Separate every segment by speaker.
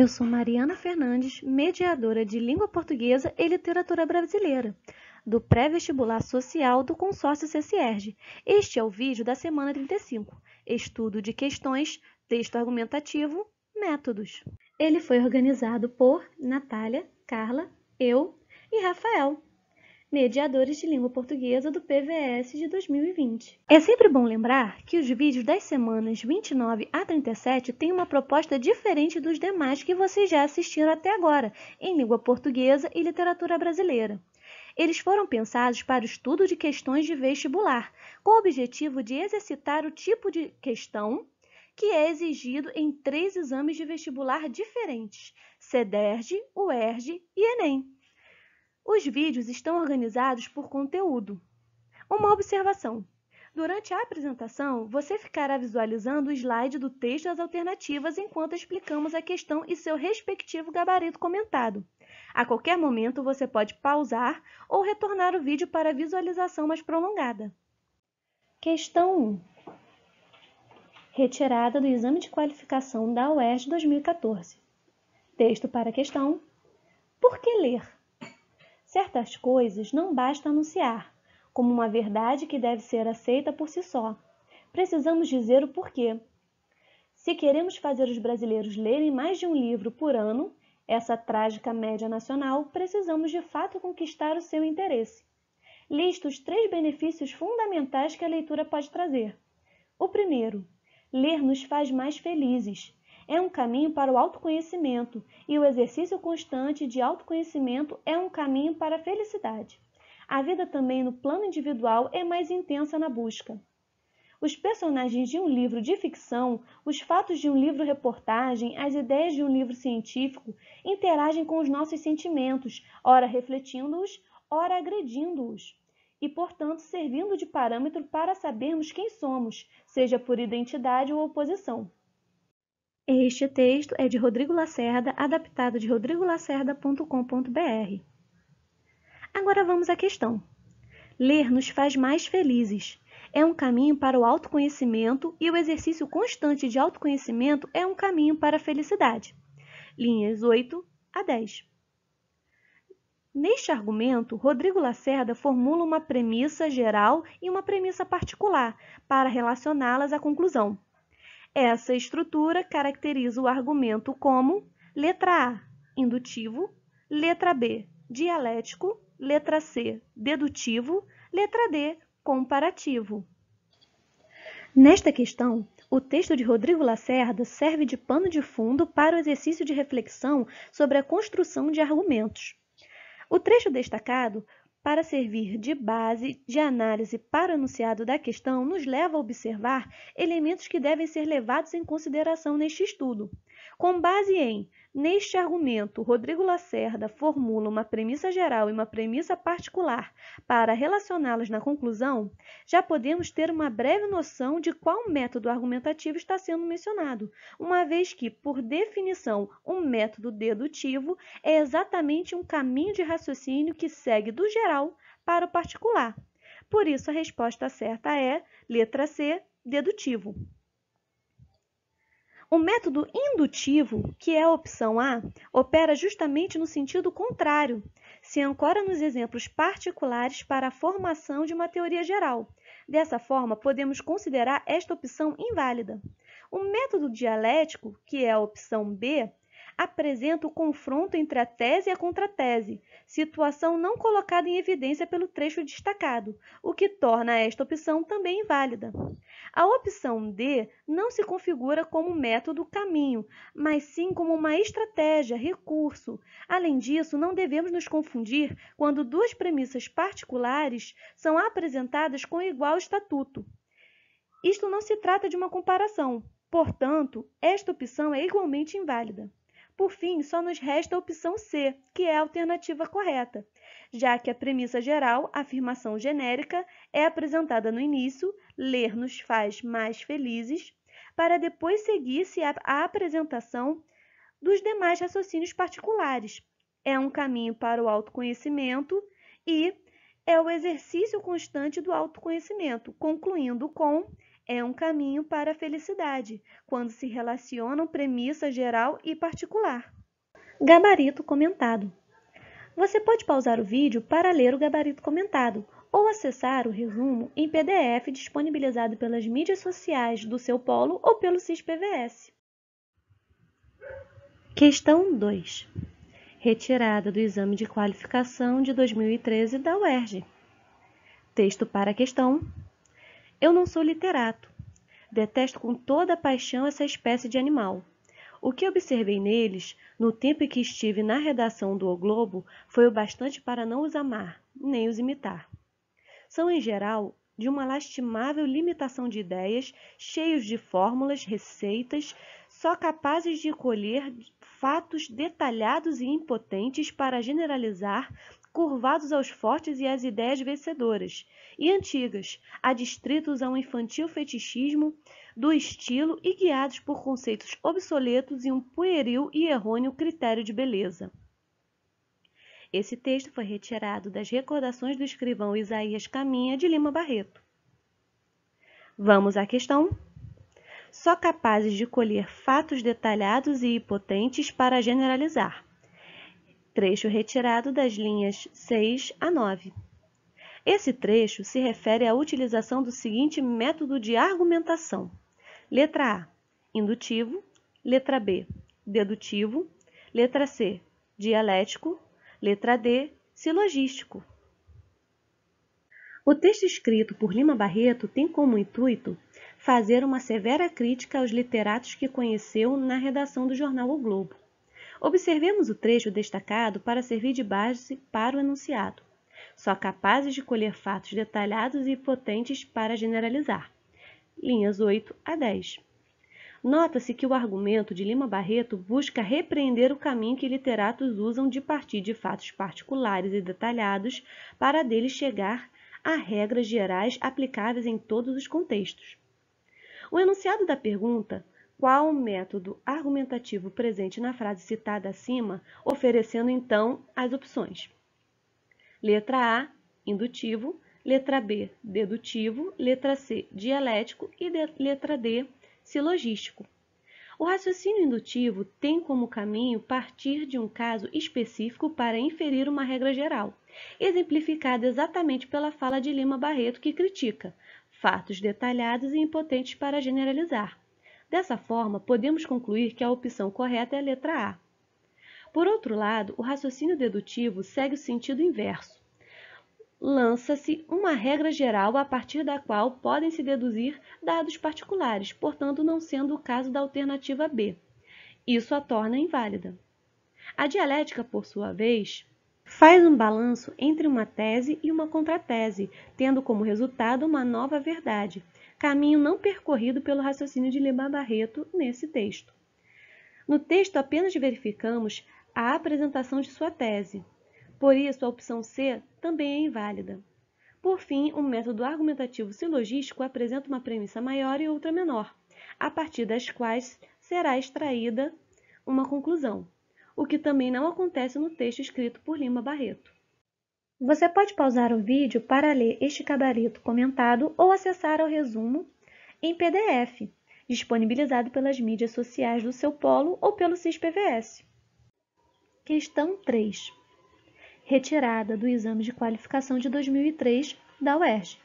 Speaker 1: Eu sou Mariana Fernandes, mediadora de Língua Portuguesa e Literatura Brasileira, do Pré-Vestibular Social do Consórcio CCERG. Este é o vídeo da semana 35, Estudo de Questões, Texto Argumentativo, Métodos. Ele foi organizado por Natália, Carla, eu e Rafael. Mediadores de Língua Portuguesa do PVS de 2020. É sempre bom lembrar que os vídeos das semanas 29 a 37 têm uma proposta diferente dos demais que vocês já assistiram até agora, em língua portuguesa e literatura brasileira. Eles foram pensados para o estudo de questões de vestibular, com o objetivo de exercitar o tipo de questão que é exigido em três exames de vestibular diferentes: CEDERJ, UERJ e ENEM. Os vídeos estão organizados por conteúdo. Uma observação. Durante a apresentação, você ficará visualizando o slide do texto das alternativas enquanto explicamos a questão e seu respectivo gabarito comentado. A qualquer momento, você pode pausar ou retornar o vídeo para visualização mais prolongada. Questão 1. Retirada do Exame de Qualificação da UERJ 2014. Texto para a questão Por que ler? Certas coisas não basta anunciar, como uma verdade que deve ser aceita por si só. Precisamos dizer o porquê. Se queremos fazer os brasileiros lerem mais de um livro por ano, essa trágica média nacional, precisamos de fato conquistar o seu interesse. Listo os três benefícios fundamentais que a leitura pode trazer. O primeiro, ler nos faz mais felizes é um caminho para o autoconhecimento e o exercício constante de autoconhecimento é um caminho para a felicidade. A vida também no plano individual é mais intensa na busca. Os personagens de um livro de ficção, os fatos de um livro reportagem, as ideias de um livro científico interagem com os nossos sentimentos, ora refletindo-os, ora agredindo-os e, portanto, servindo de parâmetro para sabermos quem somos, seja por identidade ou oposição. Este texto é de Rodrigo Lacerda, adaptado de rodrigolacerda.com.br. Agora vamos à questão. Ler nos faz mais felizes. É um caminho para o autoconhecimento e o exercício constante de autoconhecimento é um caminho para a felicidade. Linhas 8 a 10. Neste argumento, Rodrigo Lacerda formula uma premissa geral e uma premissa particular para relacioná-las à conclusão. Essa estrutura caracteriza o argumento como letra A, indutivo, letra B, dialético, letra C, dedutivo, letra D, comparativo. Nesta questão, o texto de Rodrigo Lacerda serve de pano de fundo para o exercício de reflexão sobre a construção de argumentos. O trecho destacado para servir de base de análise para o enunciado da questão, nos leva a observar elementos que devem ser levados em consideração neste estudo, com base em Neste argumento, Rodrigo Lacerda formula uma premissa geral e uma premissa particular. Para relacioná-las na conclusão, já podemos ter uma breve noção de qual método argumentativo está sendo mencionado, uma vez que, por definição, um método dedutivo é exatamente um caminho de raciocínio que segue do geral para o particular. Por isso, a resposta certa é letra C, dedutivo. O método indutivo, que é a opção A, opera justamente no sentido contrário. Se ancora nos exemplos particulares para a formação de uma teoria geral. Dessa forma, podemos considerar esta opção inválida. O método dialético, que é a opção B, apresenta o confronto entre a tese e a contratese, situação não colocada em evidência pelo trecho destacado, o que torna esta opção também inválida. A opção D não se configura como método caminho, mas sim como uma estratégia, recurso. Além disso, não devemos nos confundir quando duas premissas particulares são apresentadas com igual estatuto. Isto não se trata de uma comparação, portanto, esta opção é igualmente inválida. Por fim, só nos resta a opção C, que é a alternativa correta, já que a premissa geral, a afirmação genérica, é apresentada no início, ler nos faz mais felizes, para depois seguir-se a apresentação dos demais raciocínios particulares. É um caminho para o autoconhecimento e é o exercício constante do autoconhecimento, concluindo com é um caminho para a felicidade, quando se relacionam premissa geral e particular. Gabarito comentado. Você pode pausar o vídeo para ler o gabarito comentado ou acessar o resumo em PDF disponibilizado pelas mídias sociais do seu polo ou pelo CISPVS. Questão 2. Retirada do exame de qualificação de 2013 da UERJ. Texto para a questão eu não sou literato. Detesto com toda a paixão essa espécie de animal. O que observei neles, no tempo em que estive na redação do O Globo, foi o bastante para não os amar, nem os imitar. São, em geral, de uma lastimável limitação de ideias, cheios de fórmulas, receitas, só capazes de colher fatos detalhados e impotentes para generalizar curvados aos fortes e às ideias vencedoras e antigas, adstritos a um infantil fetichismo do estilo e guiados por conceitos obsoletos e um pueril e errôneo critério de beleza. Esse texto foi retirado das recordações do escrivão Isaías Caminha de Lima Barreto. Vamos à questão só capazes de colher fatos detalhados e hipotentes para generalizar trecho retirado das linhas 6 a 9. Esse trecho se refere à utilização do seguinte método de argumentação: letra A, indutivo, letra B, dedutivo, letra C, dialético, letra D, silogístico. O texto escrito por Lima Barreto tem como intuito fazer uma severa crítica aos literatos que conheceu na redação do jornal O Globo. Observemos o trecho destacado para servir de base para o enunciado. Só capazes de colher fatos detalhados e potentes para generalizar. Linhas 8 a 10. Nota-se que o argumento de Lima Barreto busca repreender o caminho que literatos usam de partir de fatos particulares e detalhados para deles chegar a regras gerais aplicáveis em todos os contextos. O enunciado da pergunta qual o método argumentativo presente na frase citada acima, oferecendo então as opções. Letra A, indutivo, letra B, dedutivo, letra C, dialético e de, letra D, silogístico. O raciocínio indutivo tem como caminho partir de um caso específico para inferir uma regra geral, exemplificada exatamente pela fala de Lima Barreto que critica fatos detalhados e impotentes para generalizar Dessa forma, podemos concluir que a opção correta é a letra A. Por outro lado, o raciocínio dedutivo segue o sentido inverso. Lança-se uma regra geral a partir da qual podem se deduzir dados particulares, portanto, não sendo o caso da alternativa B. Isso a torna inválida. A dialética, por sua vez, faz um balanço entre uma tese e uma contratese, tendo como resultado uma nova verdade, caminho não percorrido pelo raciocínio de Lima Barreto nesse texto. No texto apenas verificamos a apresentação de sua tese, por isso a opção C também é inválida. Por fim, o um método argumentativo silogístico apresenta uma premissa maior e outra menor, a partir das quais será extraída uma conclusão, o que também não acontece no texto escrito por Lima Barreto. Você pode pausar o vídeo para ler este gabarito comentado ou acessar o resumo em PDF, disponibilizado pelas mídias sociais do seu polo ou pelo CISPVS. Questão 3. Retirada do exame de qualificação de 2003 da UERJ.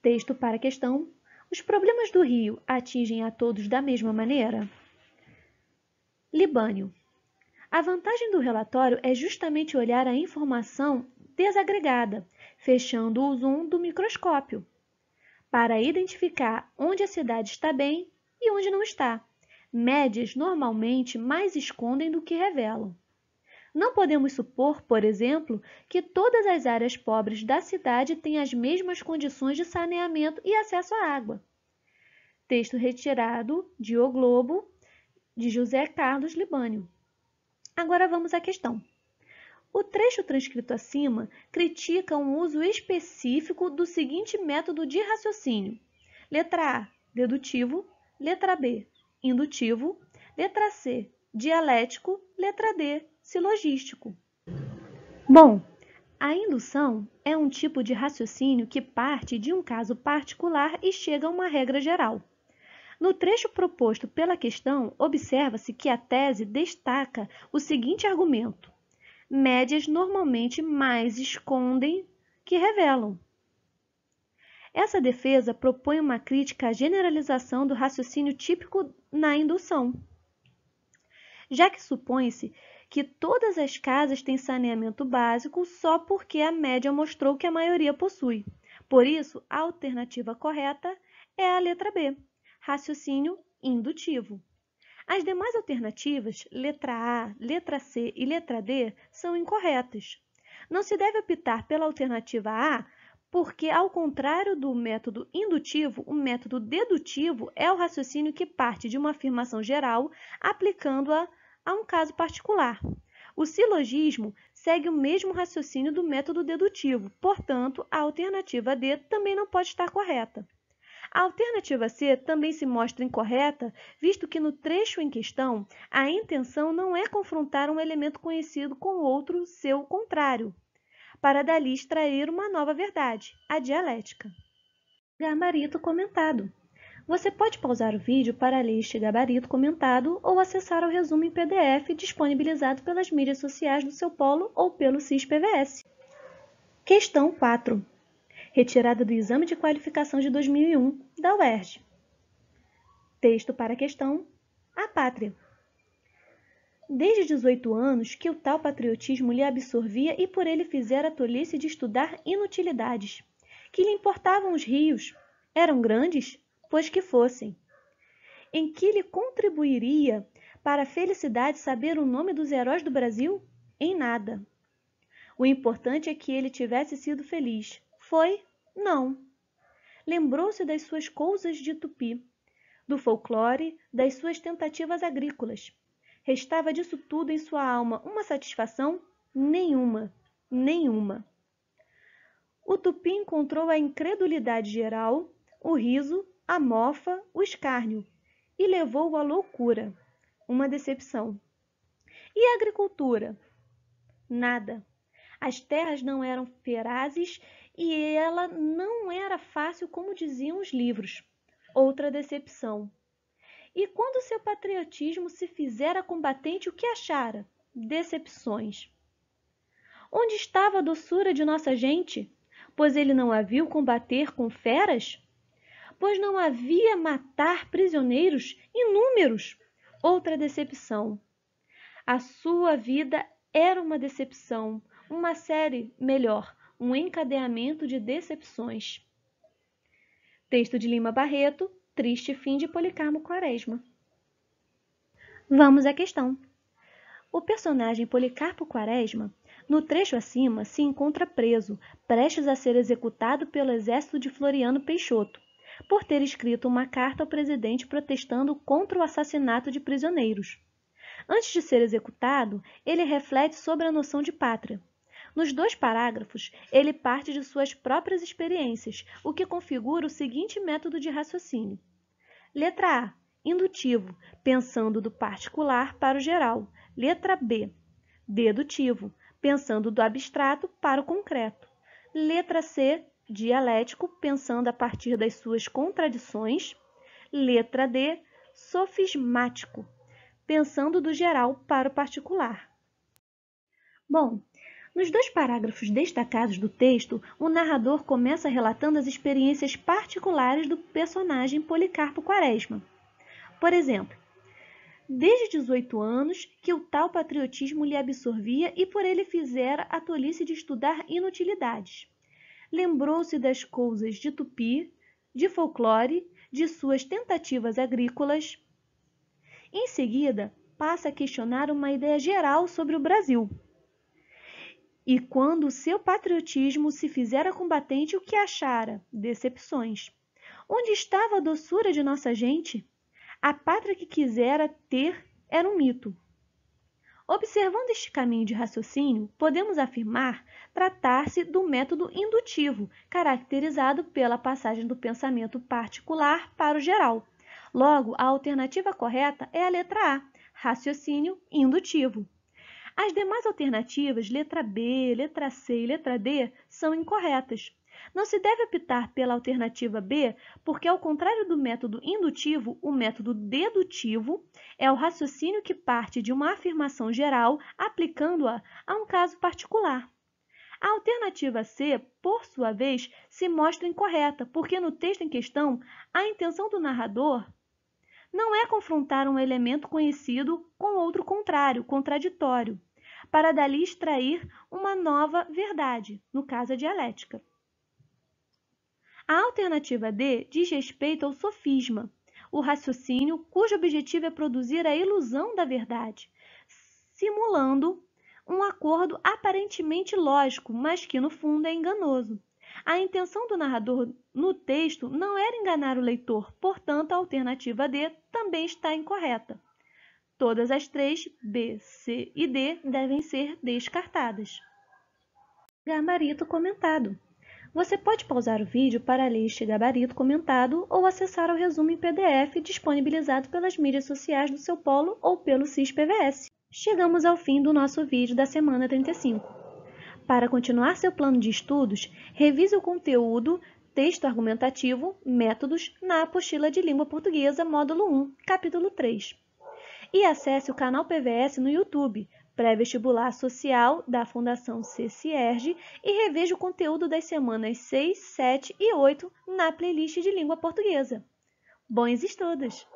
Speaker 1: Texto para questão: Os problemas do Rio atingem a todos da mesma maneira? Libânio. A vantagem do relatório é justamente olhar a informação desagregada, fechando o zoom do microscópio, para identificar onde a cidade está bem e onde não está. Médias normalmente mais escondem do que revelam. Não podemos supor, por exemplo, que todas as áreas pobres da cidade têm as mesmas condições de saneamento e acesso à água. Texto retirado de O Globo, de José Carlos Libânio. Agora vamos à questão. O trecho transcrito acima critica um uso específico do seguinte método de raciocínio: letra A, dedutivo, letra B, indutivo, letra C, dialético, letra D, silogístico. Bom, a indução é um tipo de raciocínio que parte de um caso particular e chega a uma regra geral. No trecho proposto pela questão, observa-se que a tese destaca o seguinte argumento: médias normalmente mais escondem que revelam. Essa defesa propõe uma crítica à generalização do raciocínio típico na indução, já que supõe-se que todas as casas têm saneamento básico só porque a média mostrou que a maioria possui. Por isso, a alternativa correta é a letra B, raciocínio indutivo. As demais alternativas, letra A, letra C e letra D, são incorretas. Não se deve optar pela alternativa A, porque, ao contrário do método indutivo, o método dedutivo é o raciocínio que parte de uma afirmação geral, aplicando-a a um caso particular. O silogismo segue o mesmo raciocínio do método dedutivo, portanto, a alternativa D também não pode estar correta. A alternativa C também se mostra incorreta, visto que no trecho em questão, a intenção não é confrontar um elemento conhecido com outro seu contrário, para dali extrair uma nova verdade, a dialética. Gabarito comentado. Você pode pausar o vídeo para ler este gabarito comentado ou acessar o resumo em PDF disponibilizado pelas mídias sociais do seu polo ou pelo CisPVS. Questão 4 retirada do Exame de Qualificação de 2001 da UERJ. Texto para a questão A Pátria. Desde 18 anos que o tal patriotismo lhe absorvia e por ele fizera a tolice de estudar inutilidades. Que lhe importavam os rios? Eram grandes? Pois que fossem. Em que lhe contribuiria para a felicidade saber o nome dos heróis do Brasil? Em nada. O importante é que ele tivesse sido feliz, foi? Não. Lembrou-se das suas coisas de tupi, do folclore, das suas tentativas agrícolas. Restava disso tudo em sua alma uma satisfação? Nenhuma, nenhuma. O tupi encontrou a incredulidade geral, o riso, a mofa, o escárnio e levou-o à loucura, uma decepção. E a agricultura? Nada. As terras não eram ferazes e ela não era fácil como diziam os livros. Outra decepção. E quando seu patriotismo se fizera combatente, o que achara? Decepções. Onde estava a doçura de nossa gente? Pois ele não a viu combater com feras? Pois não havia matar prisioneiros inúmeros? Outra decepção. A sua vida era uma decepção, uma série melhor um encadeamento de decepções. Texto de Lima Barreto, Triste Fim de Policarmo Quaresma. Vamos à questão. O personagem Policarpo Quaresma, no trecho acima, se encontra preso, prestes a ser executado pelo exército de Floriano Peixoto, por ter escrito uma carta ao presidente protestando contra o assassinato de prisioneiros. Antes de ser executado, ele reflete sobre a noção de pátria. Nos dois parágrafos, ele parte de suas próprias experiências, o que configura o seguinte método de raciocínio. Letra A. Indutivo, pensando do particular para o geral. Letra B. Dedutivo, pensando do abstrato para o concreto. Letra C. Dialético, pensando a partir das suas contradições. Letra D. Sofismático, pensando do geral para o particular. Bom, nos dois parágrafos destacados do texto, o narrador começa relatando as experiências particulares do personagem Policarpo Quaresma. Por exemplo, desde 18 anos que o tal patriotismo lhe absorvia e por ele fizera a tolice de estudar inutilidades. Lembrou-se das coisas de tupi, de folclore, de suas tentativas agrícolas. Em seguida, passa a questionar uma ideia geral sobre o Brasil e quando o seu patriotismo se fizera combatente, o que achara? Decepções. Onde estava a doçura de nossa gente? A pátria que quisera ter era um mito. Observando este caminho de raciocínio, podemos afirmar tratar-se do método indutivo, caracterizado pela passagem do pensamento particular para o geral. Logo, a alternativa correta é a letra A, raciocínio indutivo. As demais alternativas, letra B, letra C e letra D, são incorretas. Não se deve optar pela alternativa B, porque, ao contrário do método indutivo, o método dedutivo é o raciocínio que parte de uma afirmação geral aplicando-a a um caso particular. A alternativa C, por sua vez, se mostra incorreta, porque no texto em questão, a intenção do narrador não é confrontar um elemento conhecido com outro contrário, contraditório para dali extrair uma nova verdade, no caso a dialética. A alternativa D diz respeito ao sofisma, o raciocínio cujo objetivo é produzir a ilusão da verdade, simulando um acordo aparentemente lógico, mas que no fundo é enganoso. A intenção do narrador no texto não era enganar o leitor, portanto, a alternativa D também está incorreta. Todas as três, B, C e D, devem ser descartadas. Gabarito comentado. Você pode pausar o vídeo para ler este gabarito comentado ou acessar o resumo em PDF disponibilizado pelas mídias sociais do seu polo ou pelo CIS-PVS. Chegamos ao fim do nosso vídeo da semana 35. Para continuar seu plano de estudos, revise o conteúdo, texto argumentativo, métodos na apostila de língua portuguesa, módulo 1, capítulo 3 e acesse o canal PVS no YouTube, pré-vestibular social da Fundação CCERG e reveja o conteúdo das semanas 6, 7 e 8 na playlist de língua portuguesa. Bons estudos!